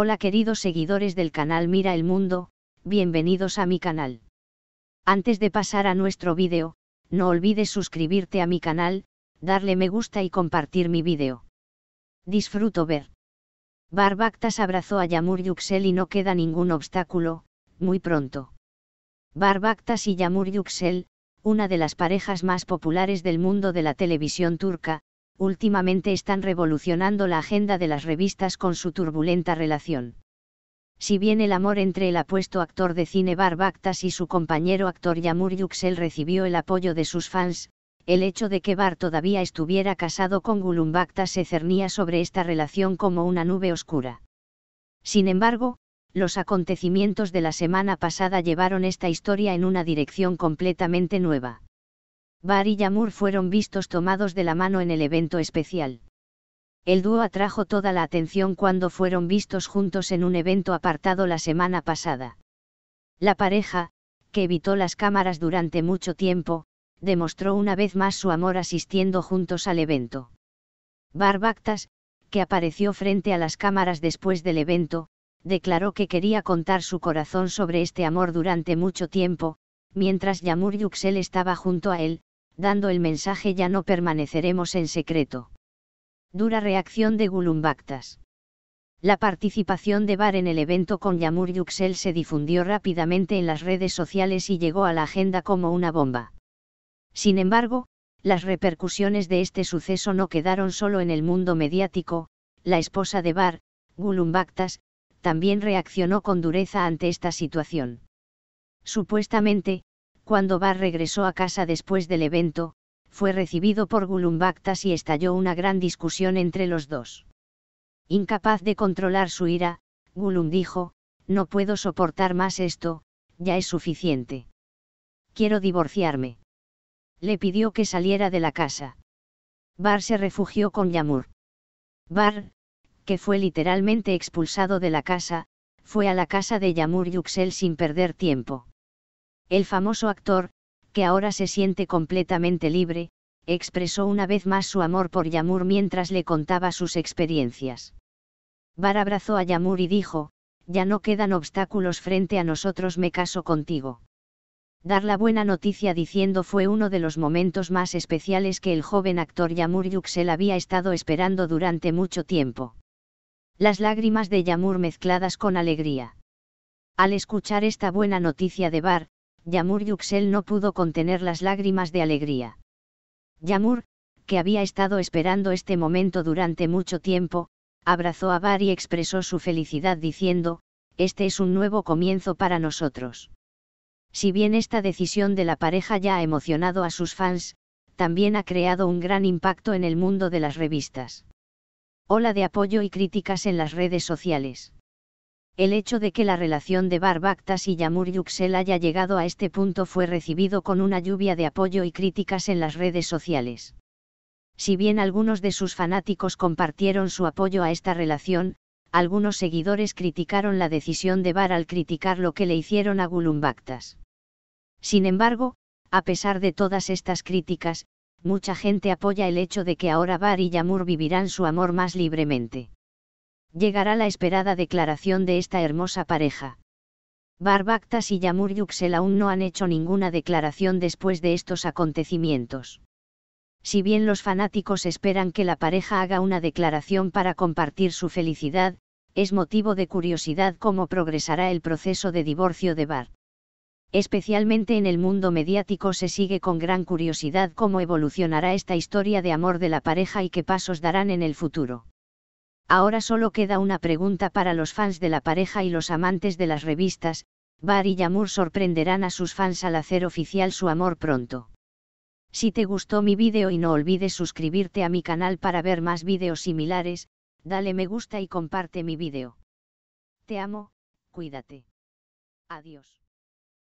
Hola queridos seguidores del canal Mira el Mundo, bienvenidos a mi canal. Antes de pasar a nuestro vídeo, no olvides suscribirte a mi canal, darle me gusta y compartir mi vídeo. Disfruto ver. Barbactas abrazó a Yamur Yuxel y no queda ningún obstáculo, muy pronto. Barbactas y Yamur Yuxel, una de las parejas más populares del mundo de la televisión turca, últimamente están revolucionando la agenda de las revistas con su turbulenta relación. Si bien el amor entre el apuesto actor de cine Barbactas y su compañero actor Yamur Yuxel recibió el apoyo de sus fans, el hecho de que Bar todavía estuviera casado con Gulumbacta se cernía sobre esta relación como una nube oscura. Sin embargo, los acontecimientos de la semana pasada llevaron esta historia en una dirección completamente nueva. Bar y Yamur fueron vistos tomados de la mano en el evento especial. El dúo atrajo toda la atención cuando fueron vistos juntos en un evento apartado la semana pasada. La pareja, que evitó las cámaras durante mucho tiempo, demostró una vez más su amor asistiendo juntos al evento. Bar Barbactas, que apareció frente a las cámaras después del evento, declaró que quería contar su corazón sobre este amor durante mucho tiempo, mientras Yamur Yuxel estaba junto a él, dando el mensaje ya no permaneceremos en secreto. Dura reacción de Gulumbactas. La participación de Bar en el evento con Yamur Yuxel se difundió rápidamente en las redes sociales y llegó a la agenda como una bomba. Sin embargo, las repercusiones de este suceso no quedaron solo en el mundo mediático, la esposa de Bar, Gulumbactas, también reaccionó con dureza ante esta situación. Supuestamente, cuando Bar regresó a casa después del evento, fue recibido por Gulumbactas y estalló una gran discusión entre los dos. Incapaz de controlar su ira, Gulum dijo, no puedo soportar más esto, ya es suficiente. Quiero divorciarme. Le pidió que saliera de la casa. Bar se refugió con Yamur. Bar, que fue literalmente expulsado de la casa, fue a la casa de Yamur Yuxel sin perder tiempo. El famoso actor, que ahora se siente completamente libre, expresó una vez más su amor por Yamur mientras le contaba sus experiencias. Bar abrazó a Yamur y dijo, ya no quedan obstáculos frente a nosotros me caso contigo. Dar la buena noticia diciendo fue uno de los momentos más especiales que el joven actor Yamur Yuxel había estado esperando durante mucho tiempo. Las lágrimas de Yamur mezcladas con alegría. Al escuchar esta buena noticia de Bar, Yamur Yuxel no pudo contener las lágrimas de alegría. Yamur, que había estado esperando este momento durante mucho tiempo, abrazó a Bar y expresó su felicidad diciendo, este es un nuevo comienzo para nosotros. Si bien esta decisión de la pareja ya ha emocionado a sus fans, también ha creado un gran impacto en el mundo de las revistas. Ola de apoyo y críticas en las redes sociales. El hecho de que la relación de Barbactas y Yamur Yuxel haya llegado a este punto fue recibido con una lluvia de apoyo y críticas en las redes sociales. Si bien algunos de sus fanáticos compartieron su apoyo a esta relación, algunos seguidores criticaron la decisión de Bar al criticar lo que le hicieron a Gulumbactas. Sin embargo, a pesar de todas estas críticas, mucha gente apoya el hecho de que ahora Bar y Yamur vivirán su amor más libremente llegará la esperada declaración de esta hermosa pareja. Barbactas y Yamur Yuxel aún no han hecho ninguna declaración después de estos acontecimientos. Si bien los fanáticos esperan que la pareja haga una declaración para compartir su felicidad, es motivo de curiosidad cómo progresará el proceso de divorcio de Bar. Especialmente en el mundo mediático se sigue con gran curiosidad cómo evolucionará esta historia de amor de la pareja y qué pasos darán en el futuro. Ahora solo queda una pregunta para los fans de la pareja y los amantes de las revistas, Bar y Yamur sorprenderán a sus fans al hacer oficial su amor pronto. Si te gustó mi vídeo y no olvides suscribirte a mi canal para ver más vídeos similares, dale me gusta y comparte mi vídeo. Te amo, cuídate. Adiós.